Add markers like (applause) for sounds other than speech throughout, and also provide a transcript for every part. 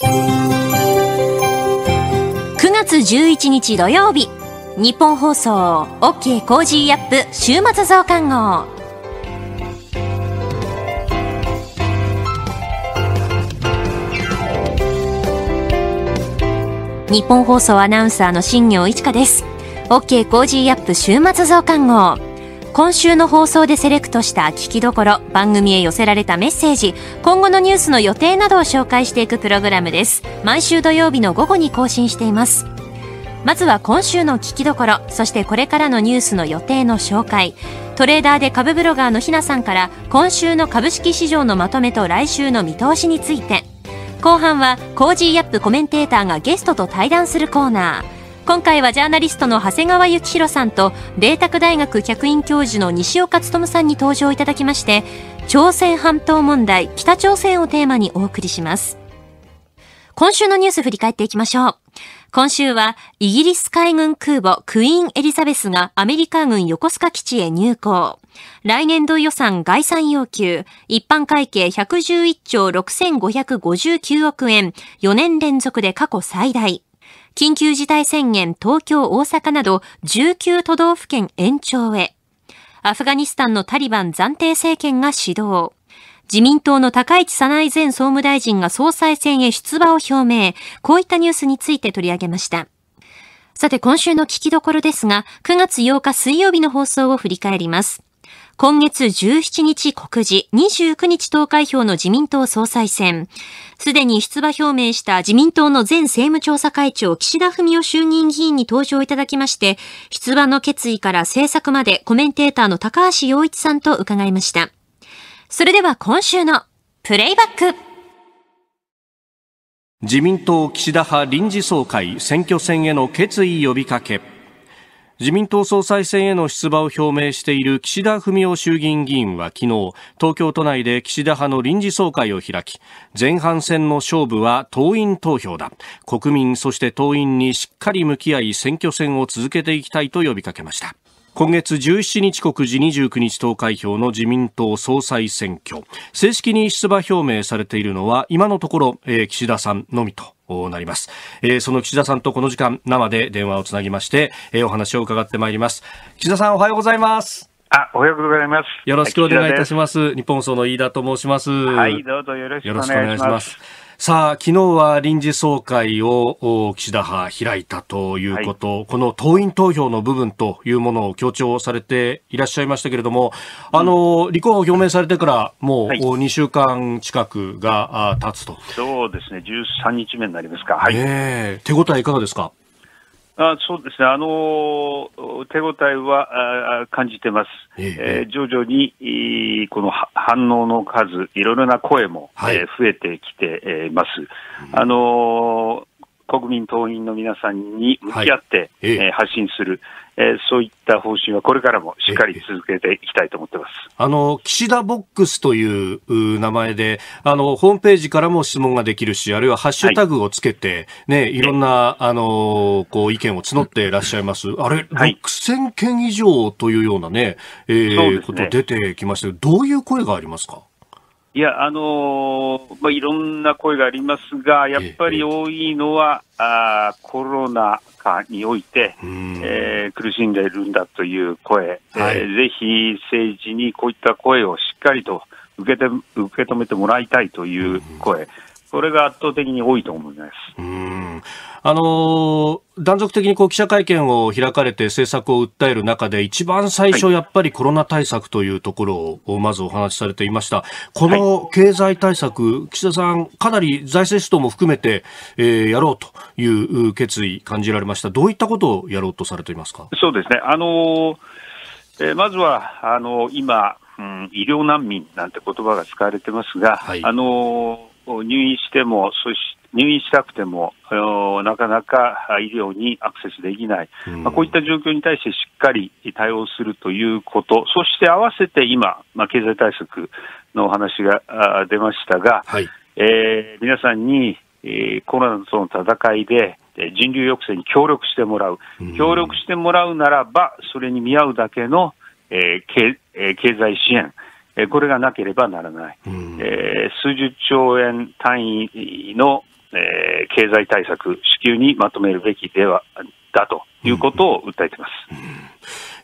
9月11日土曜日日本放送 OK コージーアップ週末増刊号日本放送アナウンサーの新業一華です OK コージーアップ週末増刊号今週の放送でセレクトした聞きどころ番組へ寄せられたメッセージ今後のニュースの予定などを紹介していくプログラムです毎週土曜日の午後に更新していますまずは今週の聞きどころそしてこれからのニュースの予定の紹介トレーダーで株ブロガーのひなさんから今週の株式市場のまとめと来週の見通しについて後半はコージーアップコメンテーターがゲストと対談するコーナー今回はジャーナリストの長谷川幸宏さんと麗澤大学客員教授の西岡努さんに登場いただきまして朝鮮半島問題北朝鮮をテーマにお送りします今週のニュース振り返っていきましょう今週はイギリス海軍空母クイーンエリザベスがアメリカ軍横須賀基地へ入港来年度予算概算要求、一般会計111兆6559億円、4年連続で過去最大。緊急事態宣言東京、大阪など19都道府県延長へ。アフガニスタンのタリバン暫定政権が始動。自民党の高市早苗前総務大臣が総裁選へ出馬を表明。こういったニュースについて取り上げました。さて今週の聞きどころですが、9月8日水曜日の放送を振り返ります。今月17日告示、29日投開票の自民党総裁選。すでに出馬表明した自民党の前政務調査会長岸田文雄衆議院議員に登場いただきまして、出馬の決意から政策までコメンテーターの高橋洋一さんと伺いました。それでは今週のプレイバック。自民党岸田派臨時総会選挙戦への決意呼びかけ。自民党総裁選への出馬を表明している岸田文雄衆議院議員は昨日、東京都内で岸田派の臨時総会を開き、前半戦の勝負は党員投票だ。国民、そして党員にしっかり向き合い選挙戦を続けていきたいと呼びかけました。今月17日告示29日投開票の自民党総裁選挙正式に出馬表明されているのは今のところ、えー、岸田さんのみとなります、えー、その岸田さんとこの時間生で電話をつなぎまして、えー、お話を伺ってまいります岸田さんおはようございますあ、おはようございます。よろしくお願いいたします。日本放送の飯田と申します。はい、どうぞよろしくお願いします。さあ、昨日は臨時総会を岸田派開いたということ、はい、この党員投票の部分というものを強調されていらっしゃいましたけれども、うん、あの、立候補表明されてからもう2週間近くが経つと。はい、そうですね、13日目になりますか。はい、えー、手応えいかがですかあそうですね、あの手応えはあ感じてます、ええー、徐々にこの反応の数、いろいろな声も、はい、えー、増えてきて、えいます。うん、あの国民党員の皆さんに向き合って、はい、ええー、発信する、えー、そういった方針はこれからもしっかり続けていきたいと思ってます。あの、岸田ボックスという名前で、あの、ホームページからも質問ができるし、あるいはハッシュタグをつけて、はい、ね、いろんな、あの、こう、意見を募っていらっしゃいます。あれ、6000件以上というようなね、えー、ね、こと出てきましたど、どういう声がありますかいや、あのー、まあ、いろんな声がありますが、やっぱり多いのは、あコロナ禍において、えー、苦しんでいるんだという声、はい、えー、ぜひ政治にこういった声をしっかりと受けて受け止めてもらいたいという声。これが圧倒的に多いと思います。うんあのー、断続的にこう記者会見を開かれて政策を訴える中で、一番最初、やっぱりコロナ対策というところをまずお話しされていました。この経済対策、はい、岸田さん、かなり財政出動も含めて、えー、やろうという決意、感じられました。どういったことをやろうとされていますかそうですね。あのー、えー、まずは、あの今、うん、医療難民なんて言葉が使われてますが、はい、あの入院しても、そし入院したくても、なかなか医療にアクセスできない、うん、まあ、こういった状況に対してしっかり対応するということ、そして合わせて今、まあ、経済対策のお話が出ましたが、はい、えー、皆さんに、えー、コロナとの戦いで、人流抑制に協力してもらう、協力してもらうならば、それに見合うだけの、えーけえー、経済支援、えこれがなければならない、えー、数十兆円単位の、えー、経済対策、支給にまとめるべきではだということを訴えてます。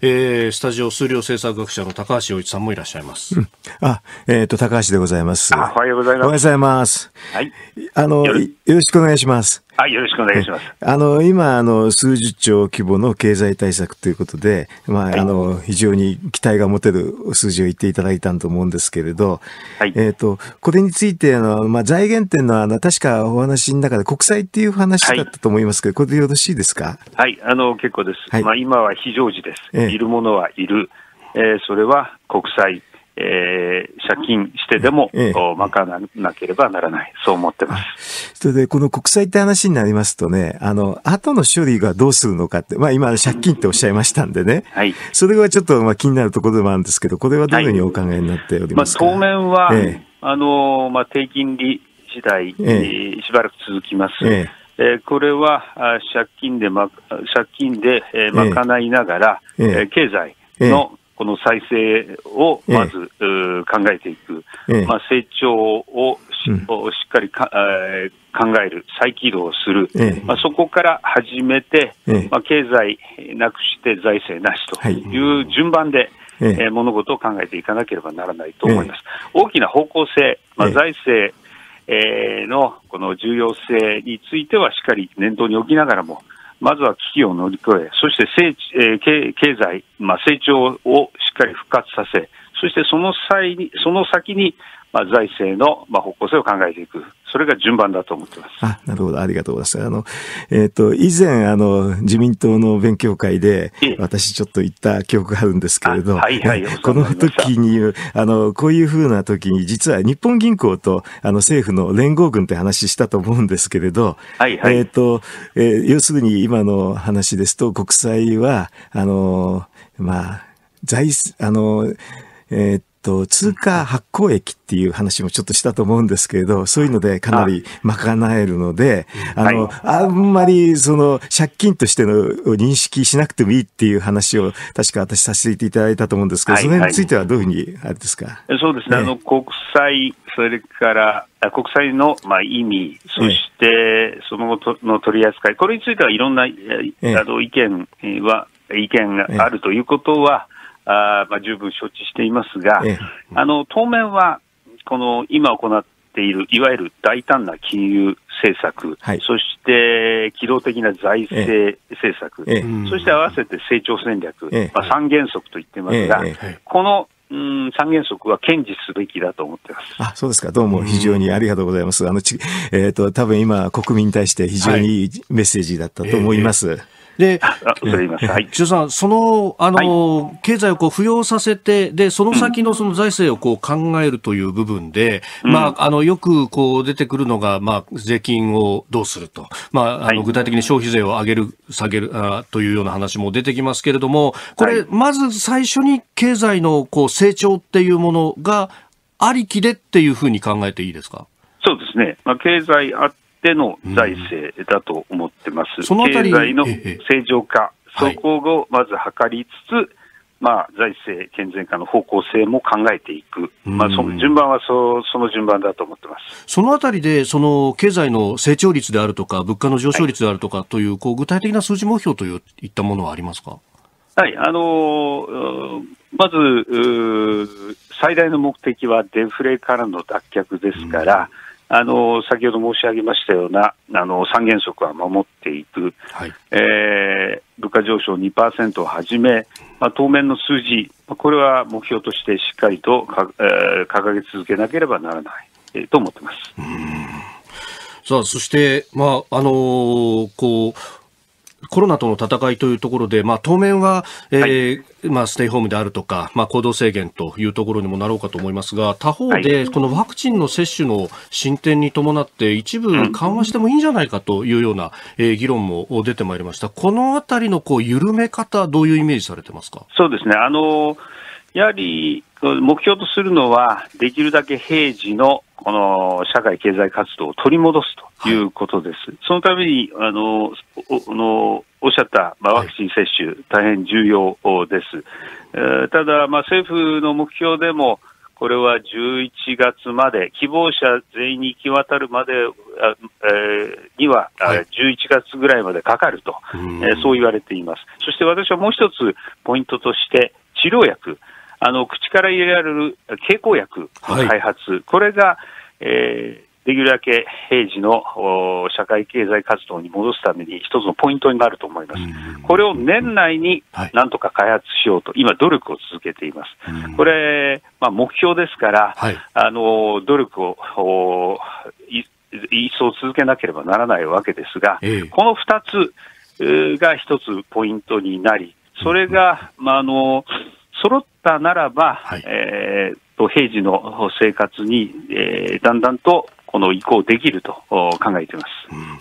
えー、スタジオ数量政策学者の高橋洋一さんもいらっしゃいます。あ、えっ、ー、と高橋でございます。おはようございます。おはようございます。はい。あのよろしくお願いします。はい、よろしくお願いします。あの、今、あの、数十兆規模の経済対策ということで、まあ、はい、あの、非常に期待が持てる数字を言っていただいたと思うんですけれど、はい、えっ、ー、と、これについて、あの、まあ、財源っていうのは、あの、確かお話の中で国債っていう話だったと思いますけど、はい、これでよろしいですかはい、あの、結構です。まあ、今は非常時です。ええ、いるものはいる。えー、それは国債、えー、借金してでも、ええ、賄わなければならない、そう思ってます。それで、この国債って話になりますとね、あの、後の処理がどうするのかって、まあ今、借金っておっしゃいましたんでね、はい、それはちょっとまあ気になるところでもあるんですけど、これはどのようにお考えになっておりますか、はい、まあ、当面は、え、あのまあ、低金利時代、しばらく続きます。ええこれは借金で、ま、借金で賄いながら、ええ経済の、この再生をまず、えー、考えていく、えー、まあ、成長をし,、っかりか、えー、考える、再起動する、えー、まあ、そこから始めて、まあ、経済なくして財政なしという順番で、はいえー、物事を考えていかなければならないと思います。大きな方向性、まあ、財政、えー、のこの重要性についてはしっかり念頭に置きながらも、まずは危機を乗り越え、そして成えー、経済、まあ、成長をしっかり復活させ、そしてその際にその先に、まあ、財政の、まあ、方向性を考えていく。それが順番だと思ってます。あ、なるほど。ありがとうございます。あの、えっ、ー、と、以前、あの、自民党の勉強会で、私ちょっと言った記憶があるんですけれど、はいはい、この時に、あの、こういうふうな時に、実は日本銀行と、あの、政府の連合軍って話したと思うんですけれど、はいはい、えっ、ー、と、えー、要するに今の話ですと、国債は、あの、まあ、財、あの、えー、っと、通貨発行益っていう話もちょっとしたと思うんですけれど、そういうのでかなり賄えるので、あの、あんまりその借金としての認識しなくてもいいっていう話を確か私させていただいたと思うんですけど、その辺についてはどういうふうにあれですか、そうですね、ねあの、国債、それから国債のまあ意味、そしてその後の取り扱い、これについてはいろんな、あの意見は、意見があるということは、あまあ、十分承知していますが、あの当面はこの今行っているいわゆる大胆な金融政策、はい、そして機動的な財政政策、え、そして合わせて成長戦略、まあ、三原則と言ってますが、はい、このうん三原則は堅持すべきだと思ってます。あ、そうですか。どうも非常にありがとうございます。あのち、えっ、ー、と、多分今、国民に対して非常にメッセージだったと思います。で、はい、田さん、そのあの、はい、経済をこう浮揚させてで、その先のその財政をこう考えるという部分で、うん、まあ、あのよくこう出てくるのが、まあ、税金をどうすると、まあ、あの具体的に消費税を上げる、下げるあというような話も出てきますけれども、これ、はい、まず最初に経済のこう成長っていうものがありきでっていうふうに考えていいですか。そうですね、まあ、経済あっての財政だと思ってます。うん、経済の正常化、そこをまず図りつつ、まあ、財政健全化の方向性も考えていく、まあ、その順番はそその順番だと思ってますそのあたりで、その経済の成長率であるとか、物価の上昇率であるとかという、はい、こう具体的な数字目標といったものはありますか。はいあのー、まず最大の目的はデフレからの脱却ですから、うんあの先ほど申し上げましたようなあの三原則は守っていく、はい、えー、物価上昇2%をはじめ、まあ、当面の数字、これは目標としてしっかりとか、えー、掲げ続けなければならない、えー、と思ってます。さあそして、まああのー、こうコロナとの戦いというところで、まあ、当面は、えー、はい、まあ、ステイホームであるとか、まあ、行動制限というところにもなろうかと思いますが、他方で、このワクチンの接種の進展に伴って、一部緩和してもいいんじゃないかというような、えー、議論も出てまいりました。このあたりのこう緩め方、どういうイメージされてますかそうですね。あのやはり目標とするのは、できるだけ平時のこの社会経済活動を取り戻すということです。はい、そのために、あの、おのおっしゃった、まあ、ワクチン接種、はい、大変重要です。えー、ただ、まあ、政府の目標でも、これは11月まで、希望者全員に行き渡るまで、えー、には、はい、11月ぐらいまでかかると、えー、そう言われています。そして私はもう一つポイントとして、治療薬、あの口から入れられる経口薬の開発、はい、これが、えー、できるだけ平時の社会経済活動に戻すために一つのポイントになると思います。これを年内になんとか開発しようと、はい、今努力を続けています。これ、まあ、目標ですから、はい、あの、努力を、い一層続けなければならないわけですが、えー、この二つが一つポイントになり、それが、まあ、あの、揃ったならば、はい、えー、と平時の生活に、えー、だんだんとこの移行できると考えています。うん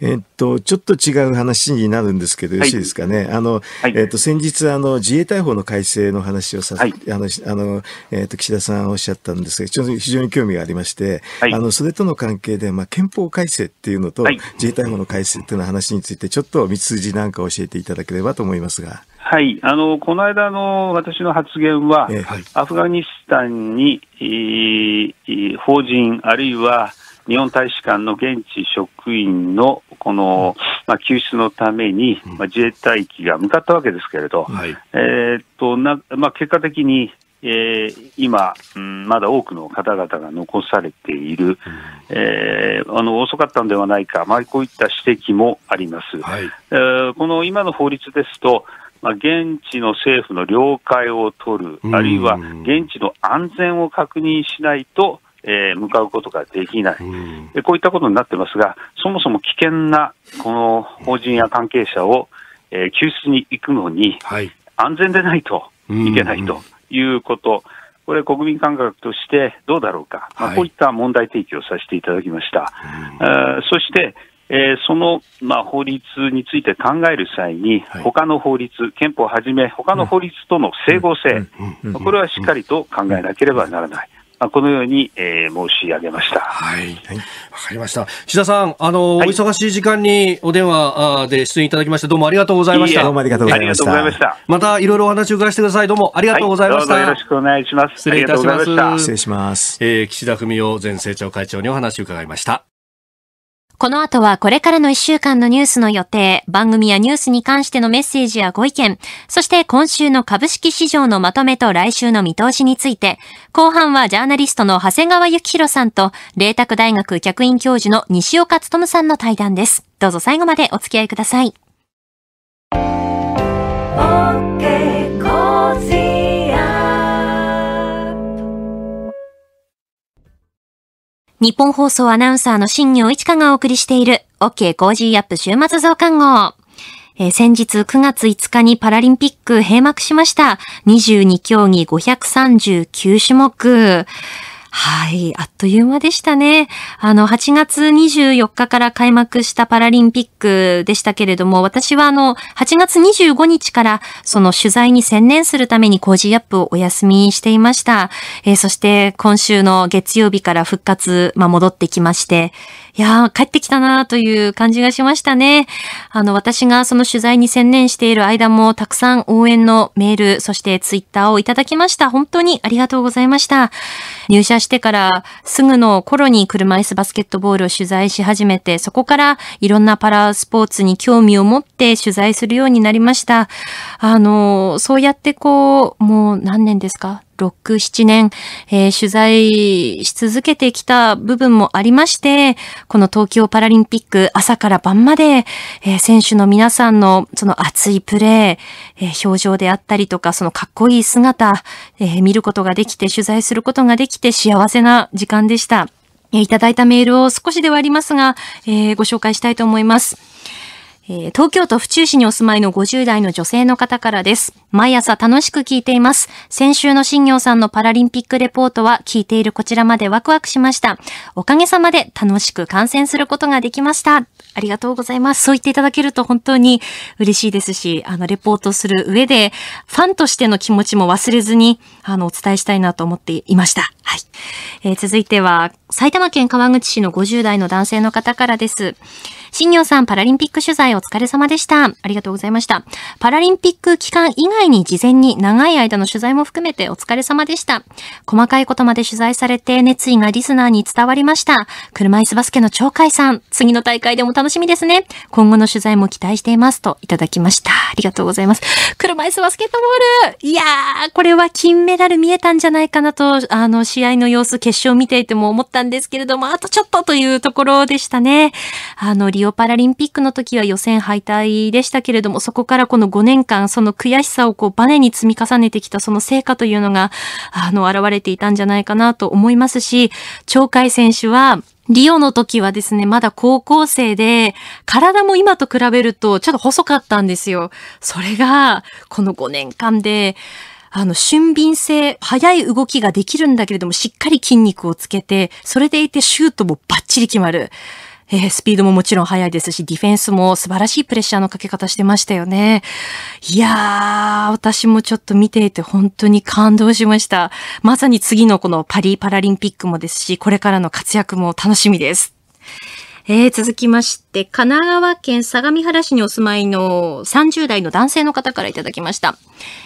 えっと、ちょっと違う話になるんですけど、よろしいですかね。あの、はい、えっと、先日、あの、自衛隊法の改正の話をさ、はい、あの、あの、えっ、と、岸田さんおっしゃったんですが、ちょっと非常に興味がありまして、はい、あの、それとの関係で、まあ、憲法改正っていうのと、自衛隊法の改正っていうの話について、ちょっと道筋なんか教えていただければと思いますが。はい、あのこの間の私の発言は、えーはい、アフガニスタンに、えー、法人、あるいは日本大使館の現地職員のこの、まあ、救出のために、まあ、自衛隊機が向かったわけですけれど、はい、えー、っとなまあ、結果的に、えー、今、うん、まだ多くの方々が残されている、えー、あの遅かったのではないか、まあ、こういった指摘もあります、はい、えー、この今の法律ですと、まあ、現地の政府の了解を取る、あるいは現地の安全を確認しないと、えー、向かうことができない、うこういったことになってますが、そもそも危険なこの法人や関係者を、えー、救出に行くのに、はい、安全でないといけないということ。これ、国民感覚としてどうだろうか、まあ、こういった問題提起をさせていただきました。はい、そして、えー、その、まあ、法律について考える際に、はい、他の法律、憲法をはじめ、他の法律との整合性、これはしっかりと考えなければならない。まあ、このように、えー、申し上げました。はい。わ、はい、かりました。岸田さん、あの、はい、お忙しい時間にお電話で出演いただきまして、どうもありがとうございました。いいどうもありがとうございました。ましたまた、いろいろお話を伺いしてください。どうもありがとうございました。はい、よろしくお願いします。失礼いたします。失礼します。えー、岸田文雄前政調会長にお話を伺いました。この後はこれからの一週間のニュースの予定、番組やニュースに関してのメッセージやご意見、そして今週の株式市場のまとめと来週の見通しについて、後半はジャーナリストの長谷川幸宏さんと、麗澤大学客員教授の西岡努さんの対談です。どうぞ最後までお付き合いください。日本放送アナウンサーの新業一華がお送りしている OK コージーアップ週末増刊号。えー、先日9月5日にパラリンピック閉幕しました。22競技539種目。はい、あっという間でしたね。あの、8月24日から開幕したパラリンピックでしたけれども、私はあの、8月25日からその取材に専念するために工事アップをお休みしていました。えー、そして今週の月曜日から復活、まあ、戻ってきまして、いやー、帰ってきたなーという感じがしましたね。あの、私がその取材に専念している間も、たくさん応援のメール、そしてツイッターをいただきました。本当にありがとうございました。入社してからすぐの頃に車椅子バスケットボールを取材し始めて、そこからいろんなパラスポーツに興味を持って取材するようになりました。あの、そうやってこう、もう何年ですか6、7年、えー、取材し続けてきた部分もありまして、この東京パラリンピック朝から晩まで、えー、選手の皆さんのその熱いプレー、えー、表情であったりとか、そのかっこいい姿、え見ることができて、取材することができて幸せな時間でした。えいただいたメールを少しではありますが、えご紹介したいと思います。えー、東京都府中市にお住まいの50代の女性の方からです。毎朝楽しく聞いています。先週の新業さんのパラリンピックレポートは聞いているこちらまでワクワクしました。おかげさまで楽しく観戦することができました。ありがとうございます。そう言っていただけると本当に嬉しいですし、あの、レポートする上で、ファンとしての気持ちも忘れずに、あの、お伝えしたいなと思っていました。はい。えー、続いては、埼玉県川口市の50代の男性の方からです。新業さん、パラリンピック取材お疲れ様でした。ありがとうございました。パラリンピック期間以外に事前に長い間の取材も含めてお疲れ様でした。細かいことまで取材されて熱意がリスナーに伝わりました。車椅子バスケの鳥海さん、次の大会でも楽しみですね。今後の取材も期待していますといただきました。ありがとうございます。車椅子バスケットボールいやー、これは金メダル見えたんじゃないかなと、あの、試合の様子、決勝見ていても思ったんですけれども、あとちょっとというところでしたね。あの、リオパラリンピックの時は予選敗退でしたけれども、そこからこの5年間、その悔しさをこうバネに積み重ねてきたその成果というのが、あの、現れていたんじゃないかなと思いますし、鳥海選手は、リオの時はですね、まだ高校生で、体も今と比べるとちょっと細かったんですよ。それが、この5年間で、あの、俊敏性、速い動きができるんだけれども、しっかり筋肉をつけて、それでいてシュートもバッチリ決まる。えー、スピードももちろん速いですし、ディフェンスも素晴らしいプレッシャーのかけ方してましたよね。いやー、私もちょっと見ていて本当に感動しました。まさに次のこのパリパラリンピックもですし、これからの活躍も楽しみです。えー、続きまして、て、神奈川県相模原市にお住まいの30代の男性の方からいただきました。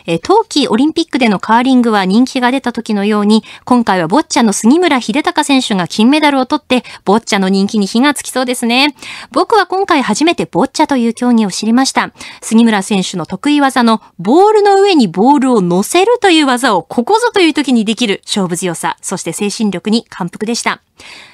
え冬季オリンピックでのカーリングは人気が出た時のように、今回はボッチャの杉村秀隆選手が金メダルを取って、ボッチャの人気に火がつきそうですね。僕は今回初めてボッチャという競技を知りました。杉村選手の得意技のボールの上にボールを乗せるという技をここぞという時にできる勝負強さ、そして精神力に感服でした。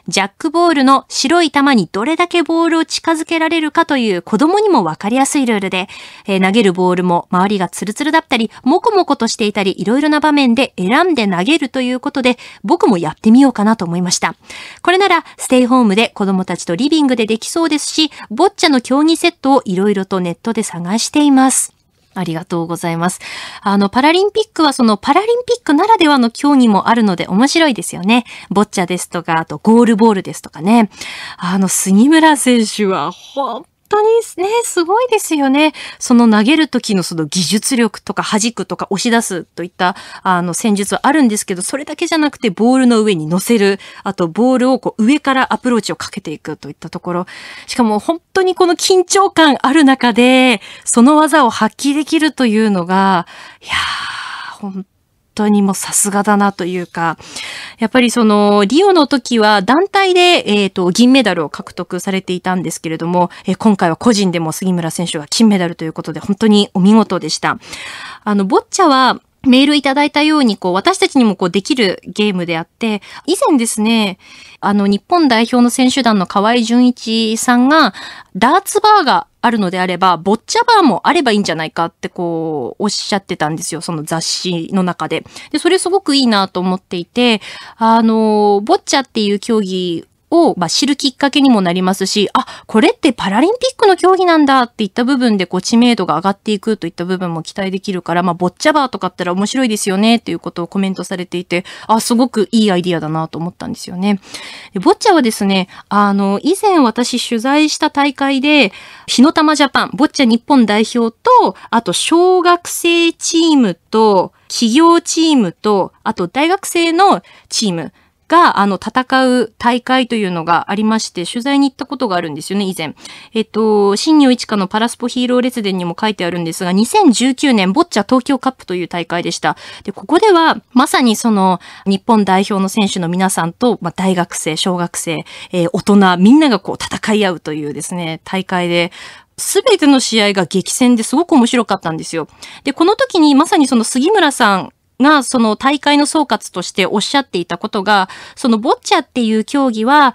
ジャックボールの白い球にどれだけボールを近近づけられるかという子供にもわかりやすいルールで、えー、投げるボールも周りがツルツルだったり、もこもことしていたり、いろいろな場面で選んで投げるということで、僕もやってみようかなと思いました。これなら、ステイホームで子供たちとリビングでできそうですし、ボッチャの競技セットをいろいろとネットで探しています。ありがとうございます。あの、パラリンピックはそのパラリンピックならではの競技もあるので面白いですよね。ボッチャですとか、あとゴールボールですとかね。あの、杉村選手は本当にね、すごいですよね。その投げる時のその技術力とか弾くとか押し出すといったあの戦術はあるんですけど、それだけじゃなくてボールの上に乗せる、あとボールをこう上からアプローチをかけていくといったところ、しかも本当にこの緊張感ある中で、その技を発揮できるというのが、いやー、本当にもうさすがだなというか、やっぱりその、リオの時は団体で、えっ、ー、と、銀メダルを獲得されていたんですけれども、えー、今回は個人でも杉村選手が金メダルということで、本当にお見事でした。あの、ボッチャは、メールいただいたように、こう、私たちにもこう、できるゲームであって、以前ですね、あの、日本代表の選手団の河合純一さんが、ダーツバーがあるのであれば、ボッチャバーもあればいいんじゃないかってこう、おっしゃってたんですよ。その雑誌の中で。で、それすごくいいなと思っていて、あの、ボッチャっていう競技を、まあ、知るきっかけにもなりますし、あ、これってパラリンピックの競技なんだっていった部分で、こう、知名度が上がっていくといった部分も期待できるから、まあ、ボッチャバーとかったら面白いですよね、っていうことをコメントされていて、あ、すごくいいアイディアだなと思ったんですよね。でボッチャはですね、あの、以前私取材した大会で、日の玉ジャパン、ボッチャ日本代表と、あと、小学生チームと、企業チームと、あと、大学生のチーム、が、あの、戦う大会というのがありまして、取材に行ったことがあるんですよね、以前。えっと、新業一華のパラスポヒーロー列伝にも書いてあるんですが、2019年、ボッチャ東京カップという大会でした。で、ここでは、まさにその、日本代表の選手の皆さんと、まあ、大学生、小学生、えー、大人、みんながこう、戦い合うというですね、大会で、すべての試合が激戦ですごく面白かったんですよ。で、この時にまさにその杉村さんがその大会の総括としておっしゃっていたことが、そのボッチャっていう競技は、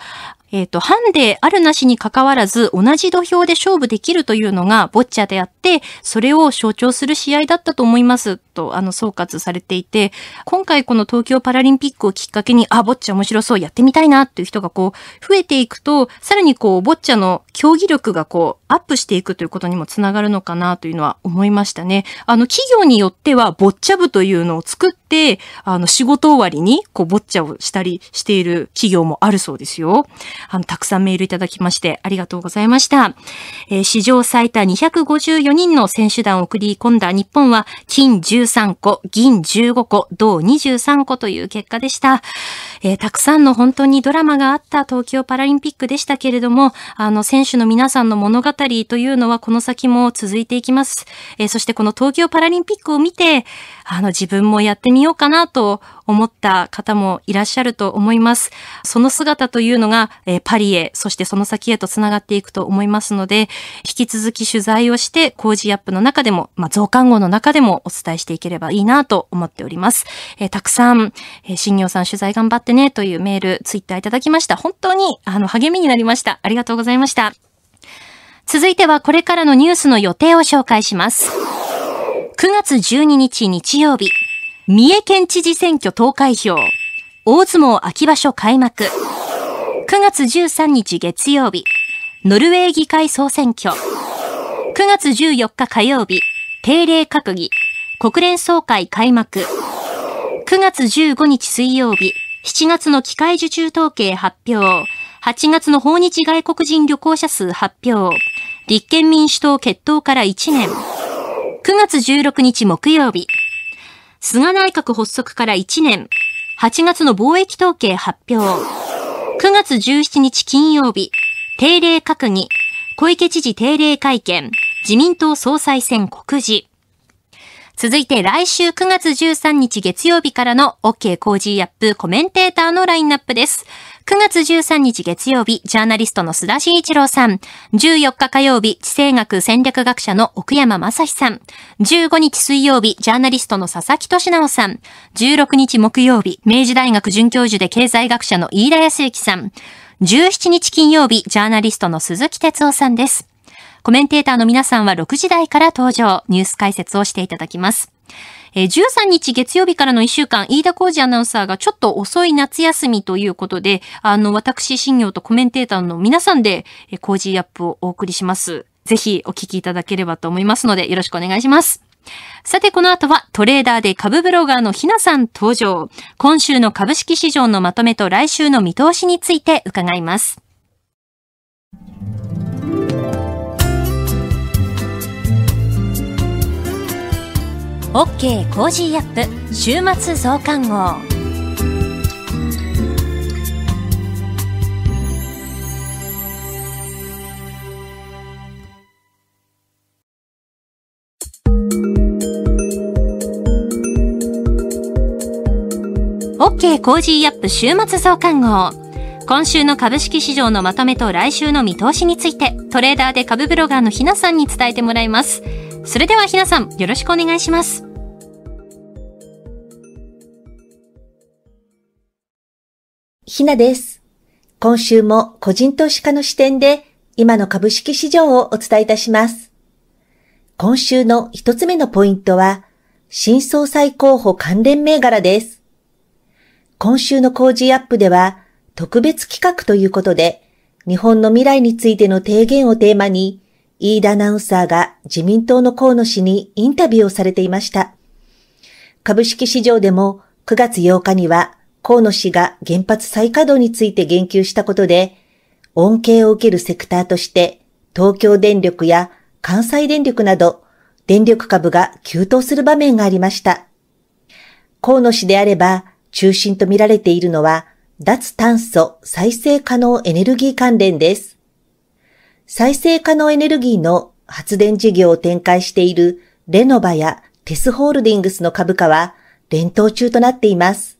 えっ、ー、と、ハンデあるなしに関わらず同じ土俵で勝負できるというのがボッチャであって、それを象徴する試合だったと思いますと、あの、総括されていて、今回この東京パラリンピックをきっかけに、あ、ボッチャ面白そう、やってみたいなっていう人がこう、増えていくと、さらにこう、ボッチャの競技力がこう、アップしていくということにもつながるのかなというのは思いましたね。あの、企業によっては、ボッチャ部というのを作って、あの、仕事終わりに、こう、ボッチャをしたりしている企業もあるそうですよ。あの、たくさんメールいただきまして、ありがとうございました。えー、史上最多254人の選手団を送り込んだ日本は、金13個、銀15個、銅23個という結果でした。えー、たくさんの本当にドラマがあった東京パラリンピックでしたけれども、あの、選手の皆さんの物語というのはこの先も続いていきます。えー、そしてこの東京パラリンピックを見て、あの、自分もやってみようかなと思った方もいらっしゃると思います。その姿というのが、えー、パリへ、そしてその先へと繋がっていくと思いますので、引き続き取材をして、工事アップの中でも、まあ、増刊号の中でもお伝えしていければいいなと思っております。えー、たくさん、えー、新業さん取材頑張ってねというメール、ツイッターいただきました。本当に、あの、励みになりました。ありがとうございました。続いてはこれからのニュースの予定を紹介します。9月12日日曜日、三重県知事選挙投開票、大相撲秋場所開幕。9月13日月曜日、ノルウェー議会総選挙。9月14日火曜日、定例閣議、国連総会開幕。9月15日水曜日、7月の機械受注統計発表。8月の訪日外国人旅行者数発表。立憲民主党決闘から1年。9月16日木曜日。菅内閣発足から1年。8月の貿易統計発表。9月17日金曜日。定例閣議。小池知事定例会見。自民党総裁選告示。続いて来週9月13日月曜日からの OK コージーアップコメンテーターのラインナップです。9月13日月曜日、ジャーナリストの須田慎一郎さん。14日火曜日、地政学戦略学者の奥山正史さん。15日水曜日、ジャーナリストの佐々木俊直さん。16日木曜日、明治大学准教授で経済学者の飯田康之さん。17日金曜日、ジャーナリストの鈴木哲夫さんです。コメンテーターの皆さんは6時台から登場、ニュース解説をしていただきます。えー、13日月曜日からの1週間、飯田浩二アナウンサーがちょっと遅い夏休みということで、あの、私、新業とコメンテーターの皆さんで、えー、工事アップをお送りします。ぜひお聞きいただければと思いますので、よろしくお願いします。さて、この後はトレーダーで株ブロガーのひなさん登場。今週の株式市場のまとめと来週の見通しについて伺います。OK コージーアップ週末増刊号オッケーコージーアップ週末増刊号今週の株式市場のまとめと来週の見通しについてトレーダーで株ブロガーのひなさんに伝えてもらいますそれではひなさん、よろしくお願いします。ひなです。今週も個人投資家の視点で今の株式市場をお伝えいたします。今週の一つ目のポイントは、新総裁候補関連銘柄です。今週の工事アップでは、特別企画ということで、日本の未来についての提言をテーマに、飯田アナウンサーが自民党の河野氏にインタビューをされていました。株式市場でも9月8日には河野氏が原発再稼働について言及したことで、恩恵を受けるセクターとして東京電力や関西電力など電力株が急騰する場面がありました。河野氏であれば中心と見られているのは脱炭素再生可能エネルギー関連です。再生可能エネルギーの発電事業を展開しているレノバやテスホールディングスの株価は連投中となっています。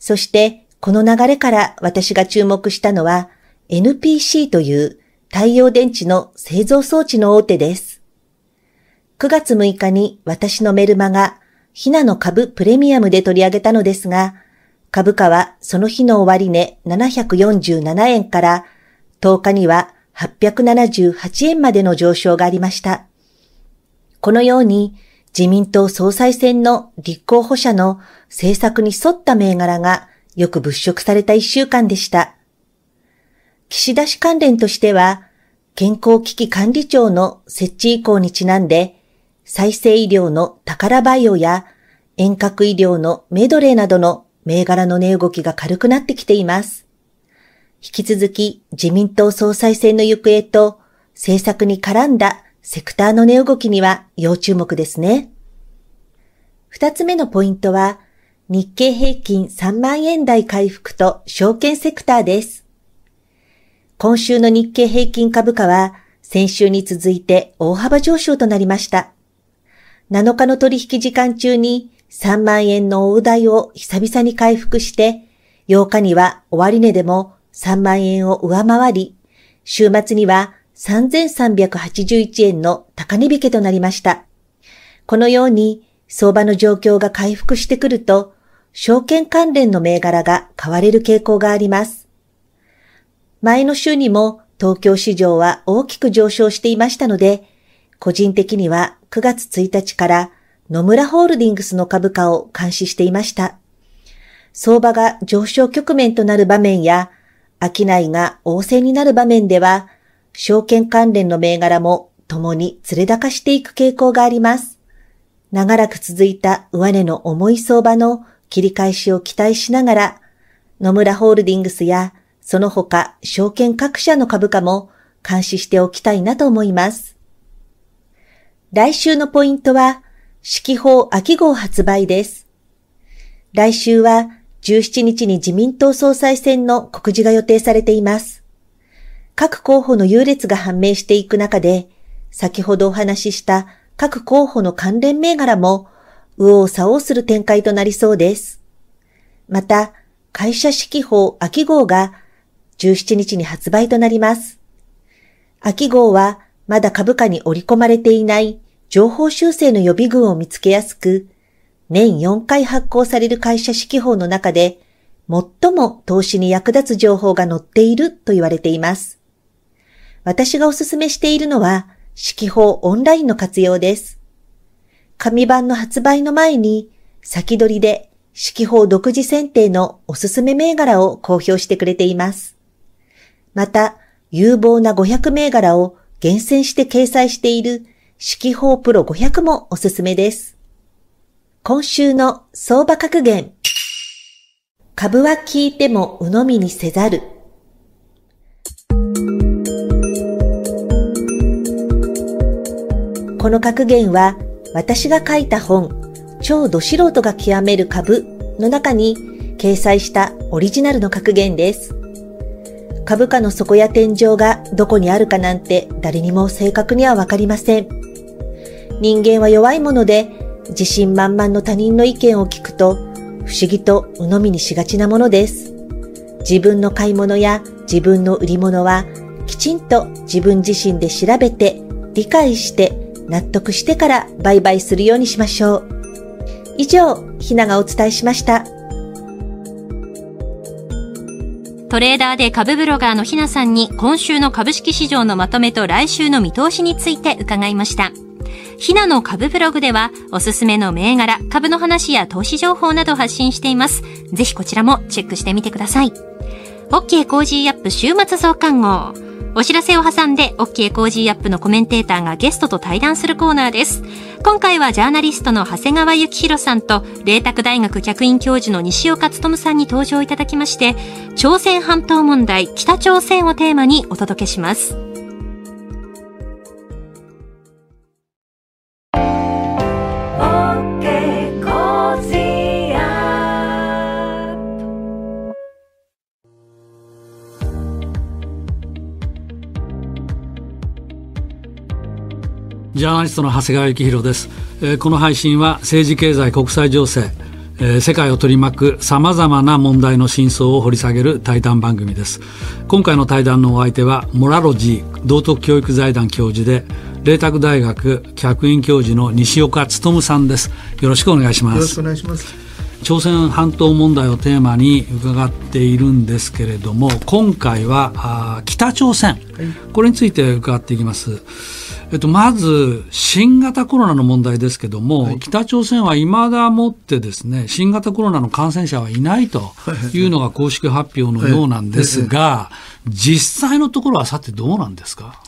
そしてこの流れから私が注目したのは NPC という太陽電池の製造装置の大手です。9月6日に私のメルマがヒナの株プレミアムで取り上げたのですが、株価はその日の終値747円から10日には878円までの上昇がありました。このように自民党総裁選の立候補者の政策に沿った銘柄がよく物色された一週間でした。岸田氏関連としては、健康危機管理庁の設置以降にちなんで、再生医療の宝バイオや遠隔医療のメドレーなどの銘柄の値動きが軽くなってきています。引き続き自民党総裁選の行方と政策に絡んだセクターの値動きには要注目ですね。二つ目のポイントは、日経平均3万円台回復と証券セクターです。今週の日経平均株価は先週に続いて大幅上昇となりました。7日の取引時間中に3万円の大台を久々に回復して、8日には終値でも3万円を上回り、週末には3381円の高値引けとなりました。このように相場の状況が回復してくると、証券関連の銘柄が買われる傾向があります。前の週にも東京市場は大きく上昇していましたので、個人的には9月1日から野村ホールディングスの株価を監視していました。相場が上昇局面となる場面や、商いが旺盛になる場面では、証券関連の銘柄も共に連れ高していく傾向があります。長らく続いた上値の重い相場の切り返しを期待しながら、野村ホールディングスやその他証券各社の株価も監視しておきたいなと思います。来週のポイントは、四季報秋号発売です。来週は17日に自民党総裁選の告示が予定されています。各候補の優劣が判明していく中で、先ほどお話しした各候補の関連銘柄も、右往左往する展開となりそうです。また、会社指揮法秋号が17日に発売となります。秋号はまだ株価に織り込まれていない情報修正の予備軍を見つけやすく、年4回発行される会社指揮法の中で、最も投資に役立つ情報が載っていると言われています。私がお勧めしているのは、指揮法オンラインの活用です。紙版の発売の前に、先取りで指揮法独自選定のおすすめ銘柄を公表してくれています。また、有望な500銘柄を厳選して掲載している指揮法プロ500もおすすめです。今週の相場格言。株は聞いても鵜呑みにせざる。この格言は、私が書いた本、超ど素人が極める株の中に掲載したオリジナルの格言です。株価の底や天井がどこにあるかなんて誰にも正確にはわかりません。人間は弱いもので自信満々の他人の意見を聞くと、不思議と鵜呑みにしがちなものです。自分の買い物や自分の売り物は、きちんと自分自身で調べて、理解して、納得してから売買するようにしましょう。以上、ひながお伝えしました。トレーダーで株ブロガーのひなさんに今週の株式市場のまとめと来週の見通しについて伺いました。ひなの株ブログでは、おすすめの銘柄、株の話や投資情報など発信しています。ぜひこちらもチェックしてみてください。OK コージーアップ週末増刊号。お知らせを挟んで、OK コージーアップのコメンテーターがゲストと対談するコーナーです。今回はジャーナリストの長谷川幸宏さんと、麗澤大学客員教授の西岡努さんに登場いただきまして、朝鮮半島問題、北朝鮮をテーマにお届けします。ジャーナリストの長谷川幸宏です、えー、この配信は政治経済国際情勢、えー、世界を取り巻くさまざまな問題の真相を掘り下げる対談番組です今回の対談のお相手はモラロジー道徳教育財団教授で麗澤大学客員教授の西岡努さんですよろしくお願いしますよろしくお願いします朝鮮半島問題をテーマに伺っているんですけれども今回はあ北朝鮮、はい、これについて伺っていきます、えっと、まず、新型コロナの問題ですけども、はい、北朝鮮はいまだもってですね、新型コロナの感染者はいないというのが公式発表のようなんですが、実際のところはさてどうなんですか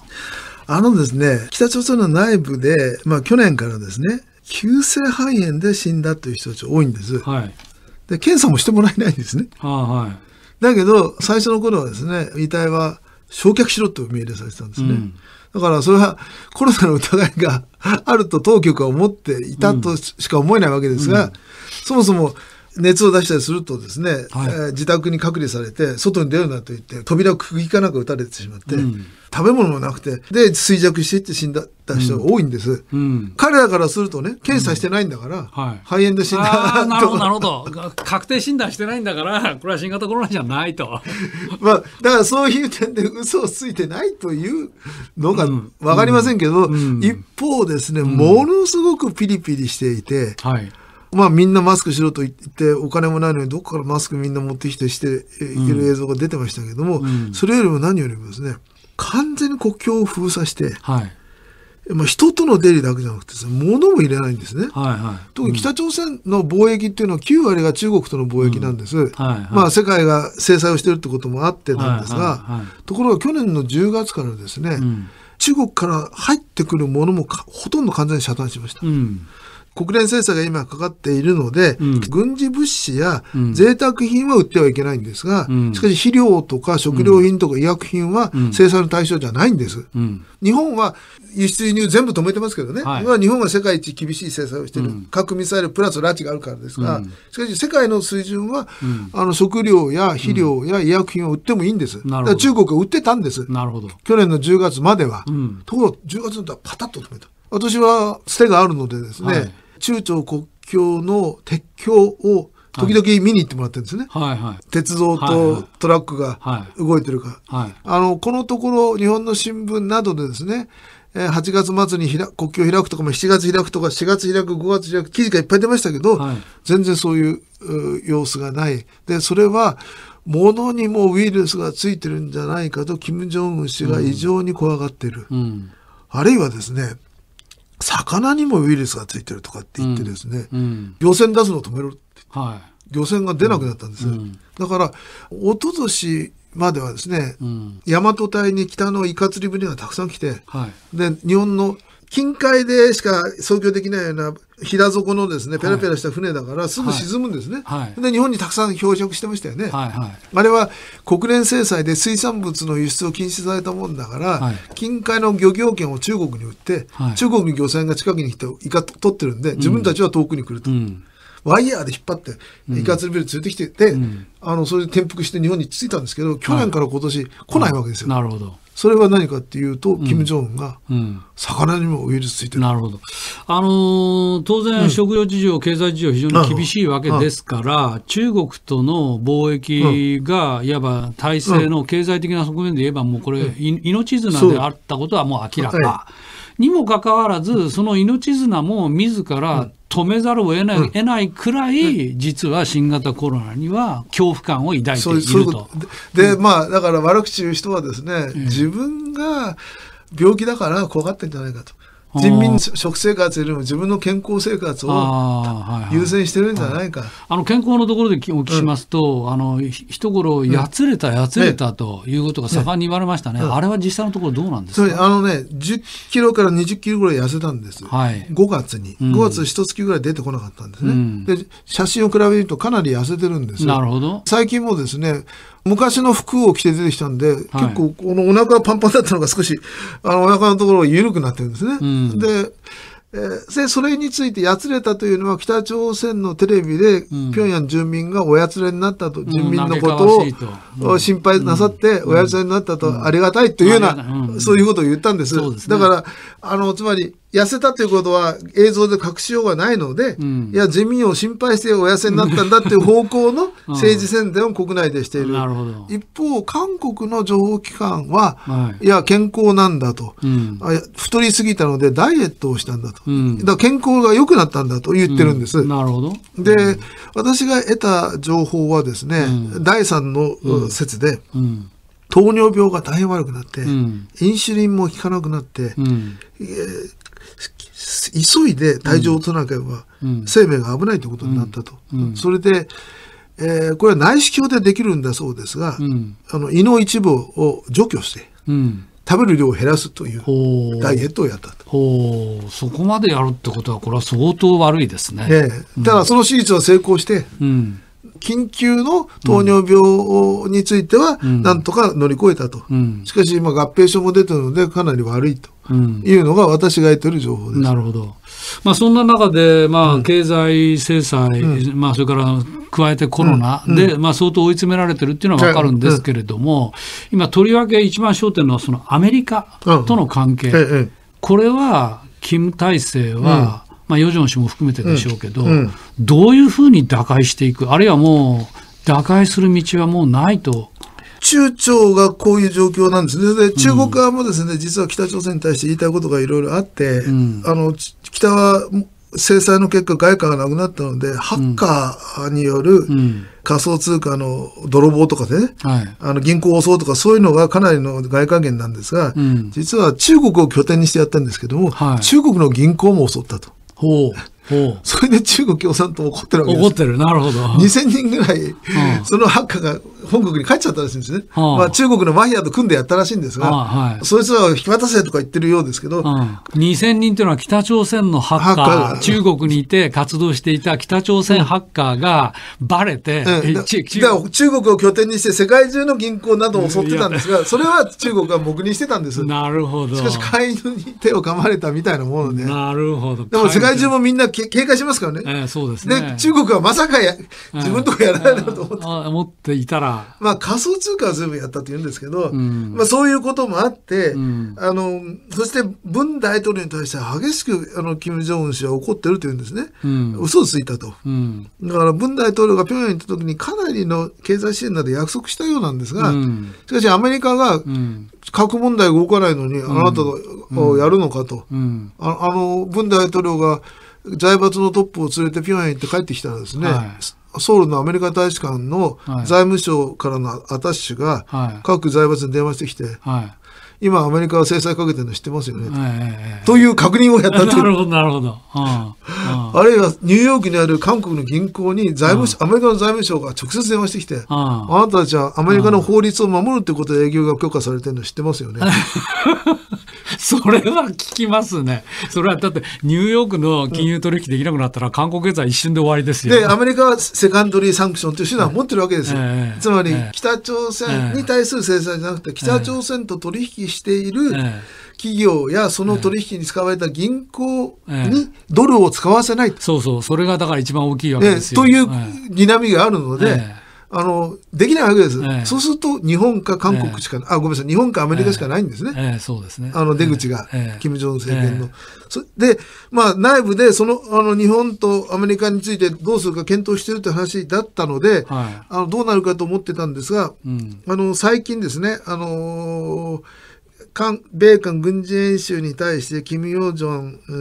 あのですね、北朝鮮の内部で、まあ去年からですね、急性肺炎で死んだという人たち多いんです。はい。で、検査もしてもらえないんですね。はあ、はい。だけど、最初の頃はですね、遺体は焼却しろと命令されてたんですね。うんだからそれはコロナの疑いがあると当局は思っていたとしか思えないわけですが、うんうん、そもそも熱を出したりするとですね、はい、えー、自宅に隔離されて外に出るなと言って扉をぎかなく打たれてしまって、うん、食べ物もなくてで衰弱していって死んだ人が多いんです、うん、彼らからするとね検査してないんだから、うん、はい、肺炎で死んだなるほどなるほど確定診断してないんだからこれは新型コロナじゃないと (laughs) まあだからそういう点で嘘をついてないというのが分かりませんけど、一方ですね、ものすごくピリピリしていて、はいまあみんなマスクしろと言ってお金もないのにどこからマスクみんな持ってきてしていける映像が出てましたけども、うん、それよりも何よりもですね完全に国境を封鎖して、はい、まあ、人との出入りだけじゃなくて、ね、物も入れないんですね、はいはい、特に北朝鮮の貿易っていうのは9割が中国との貿易なんです、まあ、世界が制裁をしてるってこともあってなんですが、ところが去年の10月からですね、うん、中国から入ってくるものもほとんど完全に遮断しました。うん国連制裁が今かかっているので、うん、軍事物資や贅沢品は売ってはいけないんですが、うん、しかし肥料とか食料品とか医薬品は制裁の対象じゃないんです。うん、日本は輸出輸入全部止めてますけどね、はい、今日本が世界一厳しい制裁をしている、核ミサイルプラス拉致があるからですが、しかし世界の水準は、あの食料や肥料や医薬品を売ってもいいんです。中国は売ってたんです。なるほど去年の10月までは。ところが10月のとたパタッと止めた。私は捨てがあるのでですね、はい中朝国境の鉄橋を時々見に行ってもらってるんですね。はいはい、鉄道とトラックが動いてるか。はいはい、あの、このところ、日本の新聞などでですね、8月末に国境開くとかも7月開くとか4月開く5月開く記事がいっぱい出ましたけど、はい、全然そういう様子がない。で、それは物にもウイルスがついてるんじゃないかと金正恩氏が異常に怖がっている。うんうん、あるいはですね、魚にもウイルスがついてるとかって言ってですね、うん、漁船出すの止めろって、はい、漁船が出なくなったんです、うん、だから一昨年まではですね、うん、大和隊に北のイカ釣り船がたくさん来て、はい、で日本の近海でしか操業できないような平底のですねペラペラした船だからすぐ沈むんですね、はい、で日本にたくさん漂着してましたよね、はいはい、あれは国連制裁で水産物の輸出を禁止されたもんだから、近海の漁業権を中国に売って、中国の漁船が近くに来てイカ取ってるんで自分たちは遠くに来ると。うんうんワイヤーで引っ張って、イカ釣りビル連れてきてて、うん、あの、それで転覆して日本に着いたんですけど、去年から今年来ないわけですよ。はい、なるほど。それは何かっていうと、金正恩が魚にもウイルスついてる、うんなるほど、あのー、当然、食料事情、うん、経済事情、非常に厳しいわけですから、中国との貿易が、いわば体制の経済的な側面で言えば、もうこれ、命綱であったことはもう明らか。はいにもかかわらず、その命綱も自ら止めざるを得ない,、得ないくらい、実は新型コロナには恐怖感を抱いていると。で、まあ、だから悪口言う人はですね、自分が病気だから怖がってるんじゃないかと。人民食生活よりも自分の健康生活を優先してるんじゃないか。あはいはい、あの健康のところでお聞きしますと、うん、あの一頃やつれたやつれたということが盛んに言われましたね。ねねあれは実際のところどうなんですか。あのね、10キロから20キロぐらい痩せたんです。はい、5月に、5月一月ぐらい出てこなかったんですね。うん、で写真を比べるとかなり痩せてるんですなるほど。最近もですね、昔の服を着て出てきたんで、はい、結構このお腹パンパンだったのが少し、あのお腹のところが緩くなってるんですね。うん、で、えー、で、それについてやつれたというのは北朝鮮のテレビで、平壌住民がおやつれになったと、うん、民のことを心配なさって、おやつれになったと、ありがたいというような、そういうことを言ったんです。ですね、だから、あの、つまり、痩せたということは映像で隠しようがないので、うん、いや自民を心配してお痩せになったんだっていう方向の (laughs) 政治宣伝を国内でしている一方韓国の情報機関は、はい、いや健康なんだと、うん、太りすぎたのでダイエットをしたんだと、うん、だ健康が良くなったんだと言ってるんです、なるほどで、私が得た情報はですね、第3の説で、糖尿病が大変悪くなって、インシュリンも効かなくなって、急いで退場となければ、生命が危ないということになったと。それで、えー、これは内視鏡でできるんだそうですが、あの胃の一部を除去して、食べる量を減らすというダイエットをやったと。ほうそこまでやるってことはこれは相当悪いですね。えただその手術は成功して、うん、緊急の糖尿病については、なんとか乗り越えたと。しかし、今、合併症も出てるので、かなり悪いというのが私が得てる情報です。なるほど。まあ、そんな中で、まあ、経済制裁、うん、まあ、それから加えてコロナで、うん、まあ、相当追い詰められてるっていうのは分かるんですけれども、うん、今、とりわけ一番焦点のそのアメリカとの関係、これは、キム体制は、まあ、与正氏も含めてでしょうけど、うんうん、どういうふうに打開していく、あるいはもう、打開する道はもうないと。中朝がこういう状況なんですね。で中国側もですね、うん、実は北朝鮮に対して言いたいことがいろいろあって、あの北は制裁の結果、外貨がなくなったので、ハッカーによる仮想通貨の泥棒とかで、ね、はい、あの銀行を襲うとか、そういうのがかなりの外貨源なんですが、うん、実は中国を拠点にしてやったんですけども、はい、中国の銀行も襲ったと。ほそれで中国共産党怒ってるわけです怒ってるなるほど2000人ぐらい、そのハッカーが本国に帰っちゃったらしいんですね、はまあ、中国のマフィアと組んでやったらしいんですが、はい、そいつらを引き渡せとか言ってるようですけど、2000人というのは北朝鮮のハッカー中国にいて活動していた北朝鮮ハッカーがばれて、うん、中国を拠点にして世界中の銀行などを襲ってたんですが (laughs) それは中国が黙認してたんですなるほどしかし飼い犬に手を噛まれたみたいなものでなるほどでも世界中もみんな警戒しますからね。えー、そうですね。中国はまさかや、自分とかやらないなと思って、えー、思っていたら。まあ仮想通貨は全部やったって言うんですけど、うん、まあそういうこともあって、うん、あの、そして文大統領に対して激しく、あの、金正恩氏は怒ってるというんですね。うん、嘘をついたと。だから文大統領が平壌に行った時にかなりの経済支援など約束したようなんですが、しかしアメリカが核問題動かないのに、あなたがやるのかと。あの、文大統領が財閥のトップを連れてピョンへ行って帰ってきたらですね、はい、ソウルのアメリカ大使館の財務省からのアタッシュが各財閥に電話してきて、今アメリカは制裁かけてるの知ってますよね、はい、という確認をやったと (laughs) なるほど、なるほど。(laughs) あるいはニューヨークにある韓国の銀行に財務省、アメリカの財務省が直接電話してきて、あなたたちはアメリカの法律を守るってことで営業が許可されてるの知ってますよね。(laughs) (laughs) それは聞きますね。それはだってニューヨークの金融取引できなくなったら韓国経済一瞬で終わりですよ。で、アメリカはセカンドリーサンクションという手段を持ってるわけですよ。えー、つまり、北朝鮮に対する制裁じゃなくて、北朝鮮と取引している、企業やその取引に使われた銀行にドルを使わせない、ええ、そうそう、それがだから一番大きいわけですよ。という睨みがあるので、えあのできないわけです、えそうすると日本か韓国しか、え、あごめんなさい、日本かアメリカしかないんですね、そうですねあの出口が、金正恩政権の。で、まあ、内部でそのあの日本とアメリカについてどうするか検討してるという話だったので、はい、あのどうなるかと思ってたんですが、うん、あの最近ですね、あのー韓米韓軍事演習に対してキム・ヨジョ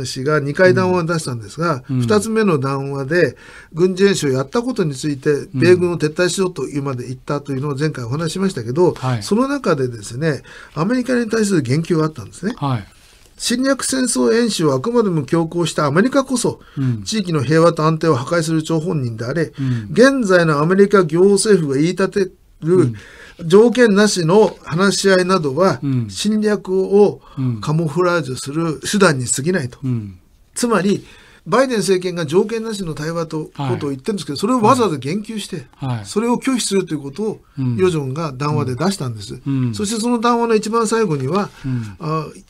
ン氏が2回談話を出したんですが、うん、2つ目の談話で軍事演習をやったことについて米軍を撤退しようというまで言ったというのを前回お話しましたけど、はい、その中でですねアメリカに対する言及があったんですね。はい侵略戦争演習はあくまでも強行したアメリカこそ、地域の平和と安定を破壊する張本人であれ、うん、現在のアメリカ行政府が言い立てる条件なしの話し合いなどは侵略をカモフラージュする手段に過ぎないと。つまりバイデン政権が条件なしの対話と、ことを言ってるんですけど、それをわざわざ言及して、はい、それを拒否するということを、ヨジョンが談話で出したんです、そしてその談話の一番最後には、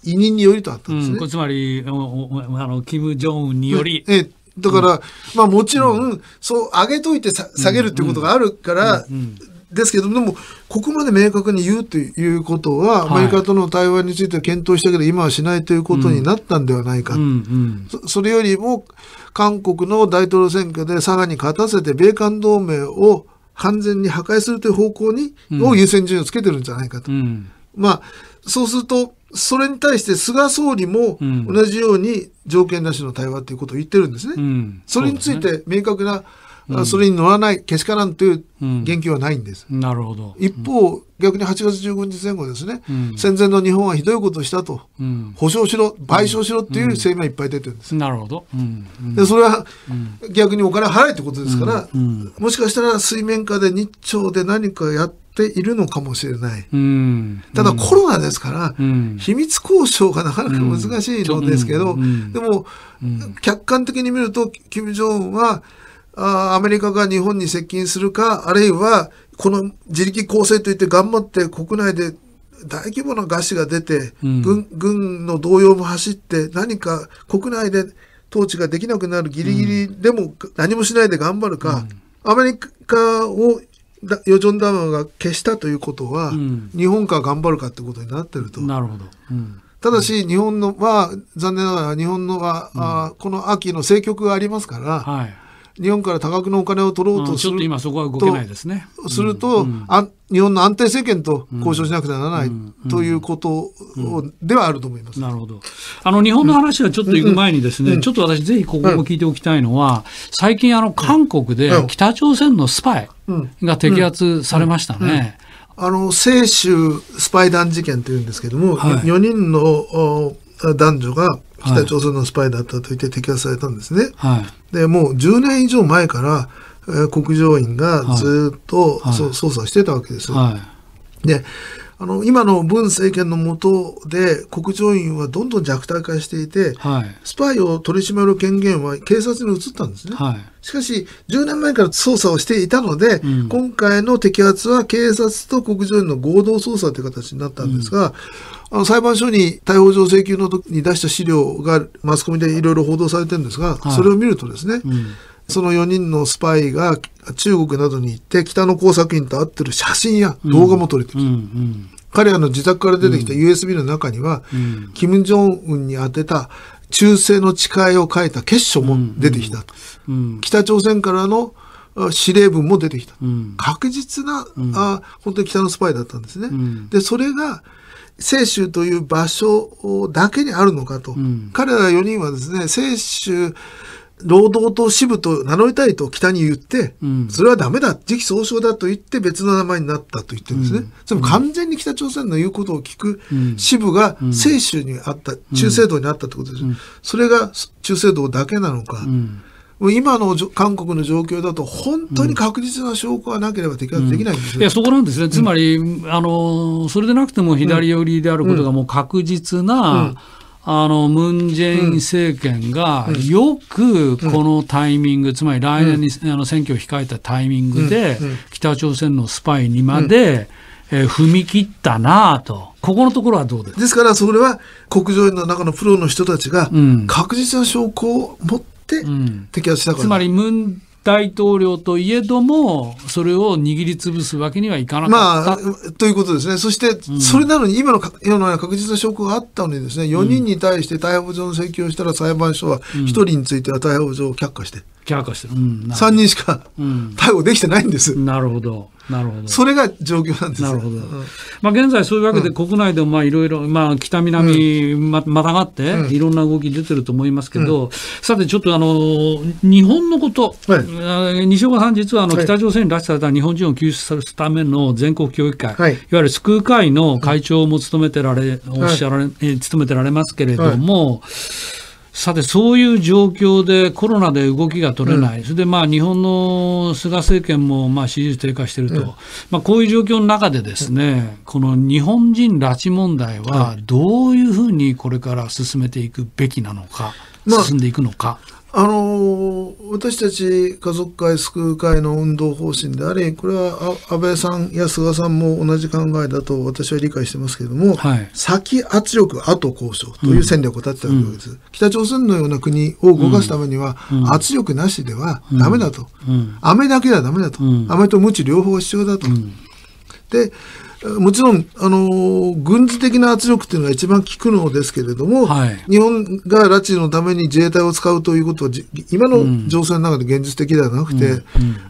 委任によりとあったんですね。つまりあの、キム・ジョンウンにより。ええだから、まあもちろん、そう上げといて下げるっていうことがあるから、ですけど、でも、ここまで明確に言うということは、アメリカとの対話については検討したけど、今はしないということになったんではないか、うんうんうんそ。それよりも、韓国の大統領選挙でさらに勝たせて、米韓同盟を完全に破壊するという方向に、うん、を優先順位をつけてるんじゃないかと。うん、まあ、そうすると、それに対して菅総理も同じように条件なしの対話ということを言ってるんですね。うん、それについて明確な、うん、それに乗らない、けしからんという言及はないんです。うん、なるほど。一方、逆に8月15日前後ですね、戦前の日本はひどいことをしたと、保証しろ、賠償しろっていう声明いっぱい出てるんです。なるほど。で、それは逆にお金払えってことですから、もしかしたら水面下で日朝で何かやって、いるのかもしれない。うん、ただコロナですから、うん、秘密交渉がなかなか難しいのですけど、うん、でも、客観的に見ると、金正恩は、アメリカが日本に接近するか、あるいはこの自力構成といって頑張って国内で大規模な餓死が出て、うん、軍軍の動揺も走って何か国内で統治ができなくなるギリギリでも何もしないで頑張るか、うん、アメリカをヨジョンダムが消したということは、うん、日本か頑張るかってことになってると。なるほど、ただし、日本のは、残念ながら、日本のは、あこの秋の政局がありますから、はい日本から多額のお金を取ろうとする、うん、今そこは動けないですね。すると、うんあ、日本の安定政権と交渉しなくてはならない、うん、ということではあると思います。なるほど。あの日本の話はちょっと行く前にですね、ちょっと私ぜひここも聞いておきたいのは、最近あの韓国で北朝鮮のスパイが摘発されましたね。あの清州スパイ団事件というんですけども、はい、4人の男女が北朝鮮のスパイだったと言って摘発されたんですね。はい、でもう10年以上前から、えー、国情院がずっと、はい、捜査してたわけです。はい、であの今の文政権の下で国情院はどんどん弱体化していて、はい、スパイを取り締まる権限は警察に移ったんですね、はい、しかし10年前から捜査をしていたので、うん、今回の摘発は警察と国情院の合同捜査という形になったんですが、うんあの裁判所に逮捕状請求の時に出した資料がマスコミでいろいろ報道されてるんですが、はい、それを見るとですね、うん、その4人のスパイが中国などに行って北の工作員と会ってる写真や動画も撮れてる、うん、彼らの自宅から出てきた USB の中には、うん、金正恩に宛てた忠誠の誓いを書いた結書も出てきた、北朝鮮からの司令部も出てきた、確実な、あ本当に北のスパイだったんですね、でそれが清州という場所だけにあるのかと、うん、彼ら4人はですね清州労働党支部と名乗りたいと北に言って、うん、それはダメだ時期尚早だと言って別の名前になったと言ってるんですね、うん、完全に北朝鮮の言うことを聞く支部が清州にあった、中西道にあったってことです、それが中西道だけなのか。今の韓国の状況だと、本当に確実な証拠がなければ摘発できないんです、うん、いやそこなんですね、つまり、うん、あの、それでなくても左寄りであることがもう確実な、あのムン・ジェイン政権がよくこのタイミング、つまり来年に、あの選挙を控えたタイミングで、北朝鮮のスパイにまで、え踏み切ったなと、ここのところはどうですですから、それは国情の中のプロの人たちが、確実な証拠を持って、して摘発したから、つまりムン大統領といえどもそれを握りつぶすわけにはいかなかった、まあ、ということですねそして、うん、それなのに今の今の確実な証拠があったのにですね4人に対して逮捕状の請求をしたら裁判所は1人については逮捕状を却下して。却下してる、うん、3人しか逮捕できてないんです、なるほどなるほどそれが状況なんですなるほど、まあ、現在そういうわけで国内でもいろいろ北南ままたがっていろんな動き出てると思いますけど、さてちょっとあの日本のこと、はい、西岡さん実はあの北朝鮮に拉致された日本人を救出するための全国協議会、はい、いわゆる救う会の会長も務めてられ、おっしゃられ、はい、務めてられますけれども、はいさて、そういう状況でコロナで動きが取れない、うん、それでまあ日本の菅政権もまあ支持率低下していると、うん、まあ、こういう状況の中で、ですね、うん、この日本人拉致問題は、どういうふうにこれから進めていくべきなのか、進んでいくのか。あの私たち家族会救う会の運動方針でありこれは安倍さんや菅さんも同じ考えだと私は理解してますけれども、はい、先圧力後交渉という戦略を立てたわけです、うん、北朝鮮のような国を動かすためには、圧力なしではダメだと、うんうん、だけではダメだと、飴と知両方必要だと。でもちろん、あのー、軍事的な圧力というのが一番効くのですけれども、はい、日本が拉致のために自衛隊を使うということは、今の情勢の中で現実的ではなくて、うんうん、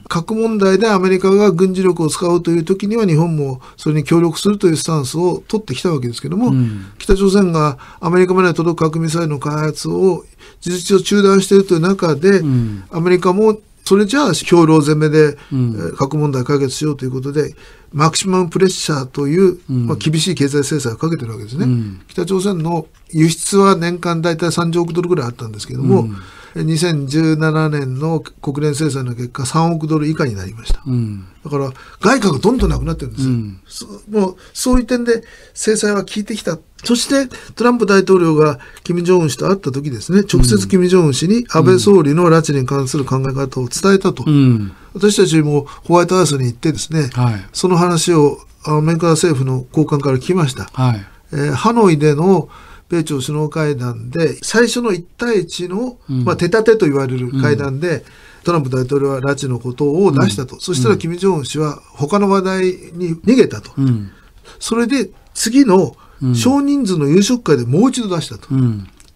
核問題でアメリカが軍事力を使うというときには、日本もそれに協力するというスタンスを取ってきたわけですけれども、うん、北朝鮮がアメリカまで届く核ミサイルの開発を事実上中断しているという中で、アメリカもそれじゃあ兵糧攻めで、うん、核問題解決しようということでマキシマムプレッシャーという、うん、まあ、厳しい経済制裁をかけてるわけですね、うん、北朝鮮の輸出は年間大体30億ドルぐらいあったんですけども、うん、2017年の国連制裁の結果3億ドル以下になりました、だから外貨がどんどんなくなってるんですよ、もうそういう点で制裁は効いてきたそしてトランプ大統領が金正恩氏と会った時ですね、直接金正恩氏に安倍総理の拉致に関する考え方を伝えたと。うん、私たちもホワイトハウスに行ってですね、はい、その話をアメリカ政府の高官から聞きました。はい、えー、ハノイでの米朝首脳会談で最初の1対1の、まあ、手立てと言われる会談で、うん、トランプ大統領は拉致のことを出したと、うん、そしたら金正恩氏は他の話題に逃げたと、それで次の少人数の夕食会でもう一度出したと。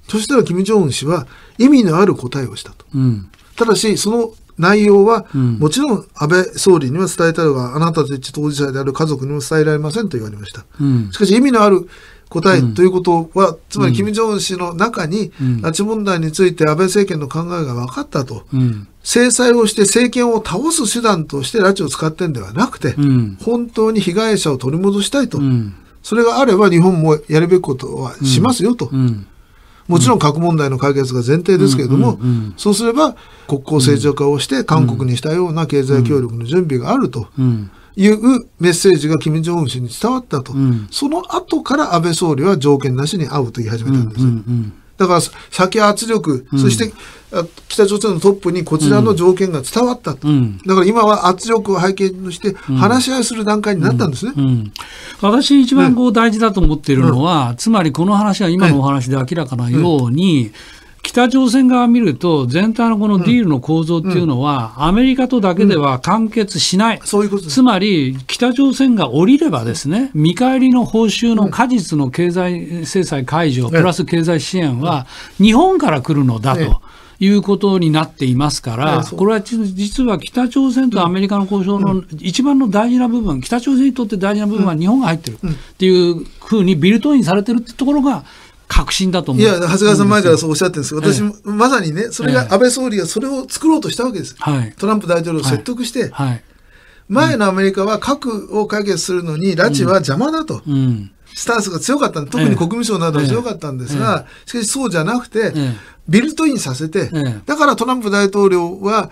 そしたら金正恩氏は意味のある答えをしたと。ただし、その内容は、もちろん安倍総理には伝えたのが、あなたたち当事者である家族にも伝えられませんと言われました。しかし意味のある答えということは、うん、つまり金正恩氏の中に、拉致問題について安倍政権の考えが分かったと、うん、制裁をして政権を倒す手段として拉致を使ってんではなくて、うん、本当に被害者を取り戻したいと。それがあれば日本もやるべきことはしますよと。もちろん核問題の解決が前提ですけれども、そうすれば国交正常化をして韓国にしたような経済協力の準備があると。いうメッセージが金正恩氏に伝わったと、その後から安倍総理は条件なしに会うと言い始めたんです。だから先圧力、そして、北朝鮮のトップにこちらの条件が伝わったと、うん、だから今は圧力を背景として話し合いする段階になったんですね、うんうん、私、一番こう大事だと思っているのは、つまりこの話は今のお話で明らかなように、北朝鮮側見ると、全体のこのディールの構造っていうのは、アメリカとだけでは完結しない、つまり、北朝鮮が降りれば、ですね見返りの報酬の果実の経済制裁解除、プラス経済支援は、日本から来るのだと。いうことになっていますから、これは実は北朝鮮とアメリカの交渉の一番の大事な部分、北朝鮮にとって大事な部分は日本が入ってるっていうふうにビルトインされてるってところが、確信だと思ういや長谷川さん前からそうおっしゃってるんですけど、私、ええ、まさにねそれが安倍総理がそれを作ろうとしたわけです、はい、トランプ大統領を説得して、はい、前のアメリカは核を解決するのに拉致は邪魔だと、うん、スタンスが強かった特に国務省などは強かったんですが、しかしそうじゃなくて、ビルトインさせて、だからトランプ大統領は、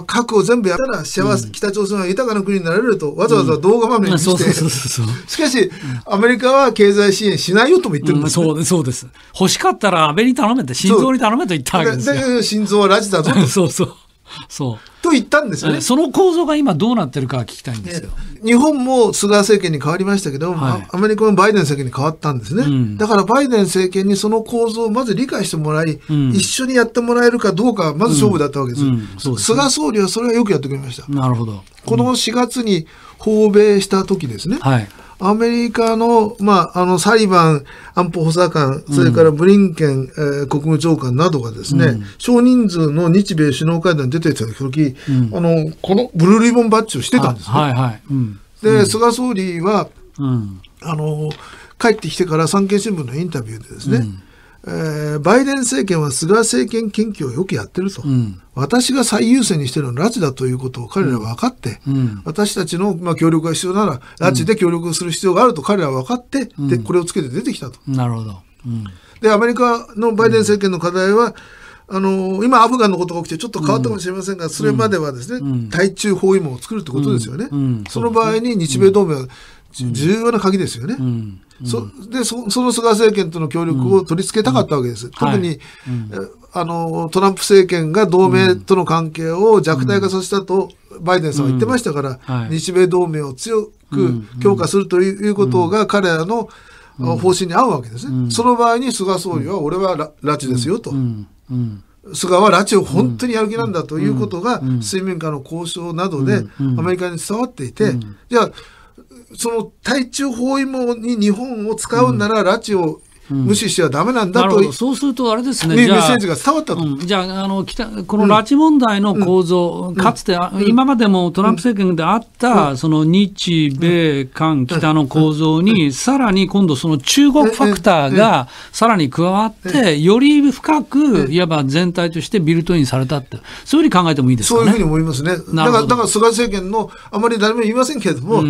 う核を全部やったら幸せ、北朝鮮は豊かな国になれると、わざわざ動画場面にして、しかし、アメリカは経済支援しないよとも言ってるんです、そうそうです。欲しかったら安倍に頼めて、心臓に頼めと言ったわけですよ。心臓はラジだぞと。(laughs) そうそう。そう。と言ったんですよね。その構造が今どうなってるか聞きたいんですよ。日本も菅政権に変わりましたけど、はい、アメリカもバイデン政権に変わったんですね。うん、だからバイデン政権にその構造をまず理解してもらい、うん、一緒にやってもらえるかどうか、まず勝負だったわけです,、うんですね。菅総理はそれはよくやってくれました。なるほど。この4月に訪米した時ですね。はい。アメリカの,、まあ、あのサリバン安保補佐官、それからブリンケン、うん、えー、国務長官などがですね、うん、少人数の日米首脳会談に出てた時、うん、あのこのブルーリボンバッジをしてたんですね。はいはいうん、で、菅総理は、あの帰ってきてから産経新聞のインタビューでですね、えー、バイデン政権は菅政権研究をよくやってると、うん、私が最優先にしてるのは拉致だということを彼らは分かって、うん、私たちの、まあ、協力が必要なら、拉致で協力する必要があると彼らは分かって、でこれをつけて出てきたと。なるほど、でアメリカのバイデン政権の課題は、あの今、アフガンのことが起きてちょっと変わったかもしれませんが、うん、それまではですね、うん、対中包囲網を作るってことですよね、うん、その場合に日米同盟は重要な鍵ですよね。そでその菅政権との協力を取り付けたかったわけです。特に、はい、あのトランプ政権が同盟との関係を弱体化させたと、バイデンさんは言ってましたから、はい、日米同盟を強く強化するということが彼らの方針に合うわけですね。その場合に菅総理は、俺は拉致ですよと。菅は拉致を本当にやる気なんだということが、水面下の交渉などでアメリカに伝わっていて、じゃあ、その対中包囲網に日本を使うなら、拉致を無視してはだめなんだと、うん、そうすると、あれですね、メッセージが伝わったと、うん、じゃああの北、この拉致問題の構造、うん、かつて、今までもトランプ政権であった、その日米韓北の構造に、さらに今度、その中国ファクターがさらに加わって、より深く、いわば全体としてビルトインされたって、そういうふうに考えてもいいですか、ね、そういうふうに思いますね。だからだから菅政権の、あまり誰も言いませんけれども、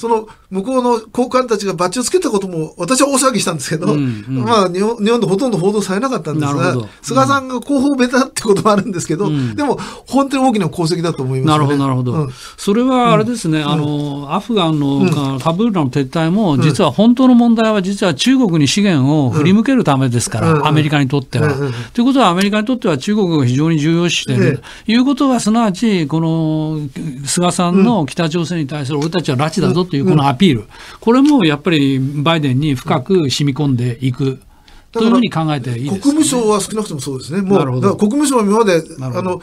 その向こうの高官たちがバッジをつけたことも私は大騒ぎしたんですけど、うんうん、まあ日本日本でほとんど報道されなかったんですが、菅さんが広報ベタってこともあるんですけど、うん、でも本当に大きな功績だと思います、ね、なるほど、なるほど、うん。それはあれですね、あの、アフガンの、カブールの撤退も、実は本当の問題は実は中国に資源を振り向けるためですから、アメリカにとっては。ということはアメリカにとっては中国が非常に重要視している、ええ、いうことはすなわちこの菅さんの北朝鮮に対する俺たちは拉致だぞと。というこのアピール、これもやっぱりバイデンに深く染み込んでいく。というふうに考えていいです、ね、国務省は少なくともそうですね、もうだか国務省は今まであの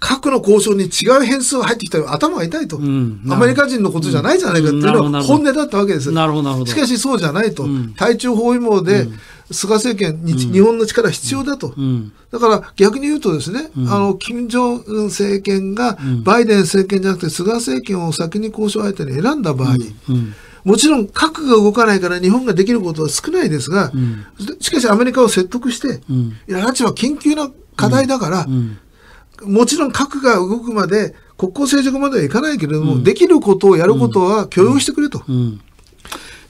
核の交渉に違う変数が入ってきたら頭が痛いと、うん、アメリカ人のことじゃないじゃないかっていうのが本音だったわけです。なるほどしかしそうじゃないと、うん、対中包囲網で、菅政権に、日本の力必要だと、だから逆に言うとですね、あの金正恩政権がバイデン政権じゃなくて菅政権を先に交渉相手に選んだ場合、もちろん核が動かないから日本ができることは少ないですが、しかしアメリカを説得して、いや拉致は緊急な課題だから、もちろん核が動くまで国交正常まではいかないけれども、うん、できることをやることは許容してくれと。うんうん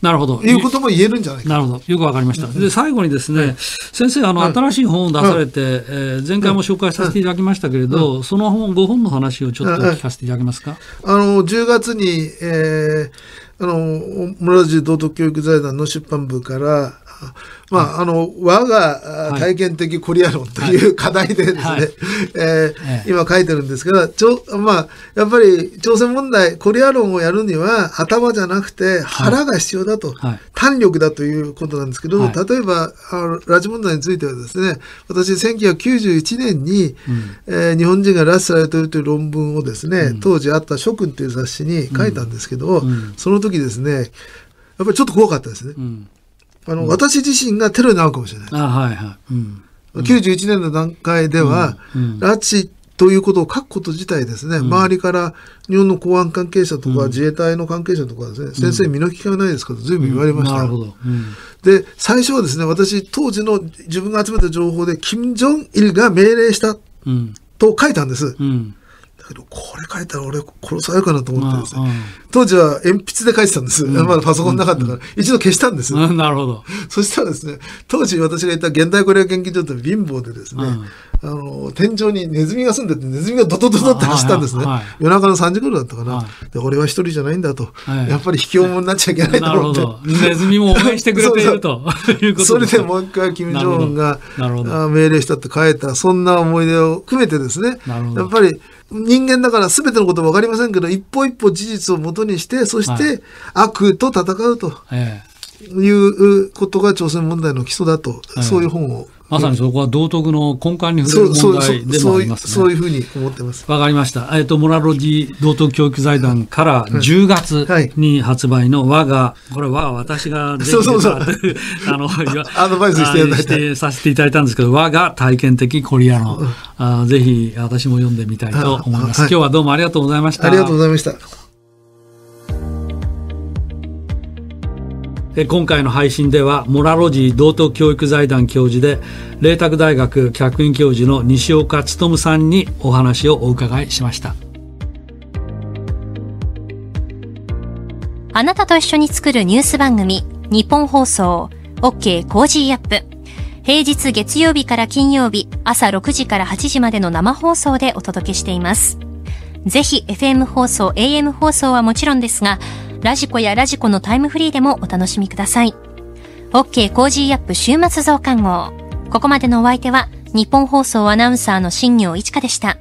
なるほど。いうことも言えるんじゃないなるほど。よくわかりました。で、最後にですね、はい、先生、あの、はい、新しい本を出されて、はい、えー、前回も紹介させていただきましたけれど、その本、5本の話をちょっと聞かせていただけますか。あの、10月に、えー、あの、室地道徳教育財団の出版部から、(laughs) まあ、あの、我が体験的コリア論という課題でですね、はいはい、えー、今書いてるんですが、ちょ、まあ、やっぱり朝鮮問題、コリア論をやるには頭じゃなくて腹が必要だと、はい、胆力だということなんですけど、例えばあ、拉致問題についてはですね、私、1991年に、うん、えー、日本人が拉致されているという論文をですね、うん、当時あった諸君という雑誌に書いたんですけど、うん、その時ですね、やっぱりちょっと怖かったですね。うんあの、うん、私自身がテロに遭うかもしれない。あはいはい。うん、91年の段階では、拉致ということを書くこと自体ですね、周りから日本の公安関係者とか自衛隊の関係者とかですね、先生身の危険はないですかと随分言われました。で、最初はですね、私当時の自分が集めた情報で、金正日が命令したと書いたんです。うんけど、これ書いたら俺殺されるかなと思ってですね。当時は鉛筆で書いてたんです。まだパソコンなかったから。一度消したんです。なるほど。そしたらですね、当時私がいた現代コレア研究所って貧乏でですね、あの、天井にネズミが住んでて、ネズミがドドドドって走ったんですね。夜中の3時頃だったかな。で、俺は一人じゃないんだと。やっぱり卑怯者になっちゃいけないと思って。ネズミも応援してくれているとと (laughs) それでもう一回金正恩が命令したって書いた、そんな思い出を含めてですね、やっぱり人間だから全てのこと分かりませんけど一歩一歩事実をもとにしてそして悪と戦うと。はいいうことが朝鮮問題の基礎だと、そういう本をまさにそこは道徳の根幹に触れる問題でもありますね。そういうふうに思ってます。わかりました。えっ、ー、と、モラロジー道徳教育財団から10月に発売の我が、これ我が私がでそうそうそう (laughs) あの、アドバイスしていただいて。させていただいたんですけど、我が体験的コリアの、あぜひ私も読んでみたいと思います。今日はどうもありがとうございました。ありがとうございました。今回の配信ではモラロジー道徳教育財団教授で麗澤大学客員教授の西岡努さんにお話をお伺いしましたあなたと一緒に作るニュース番組日本放送 OK コージーアップ平日月曜日から金曜日朝6時から8時までの生放送でお届けしています。ぜひ FM 放送、AM 放送はもちろんですが、ラジコやラジコのタイムフリーでもお楽しみください。OK コージーアップ週末増刊号。ここまでのお相手は、日本放送アナウンサーの新業一花でした。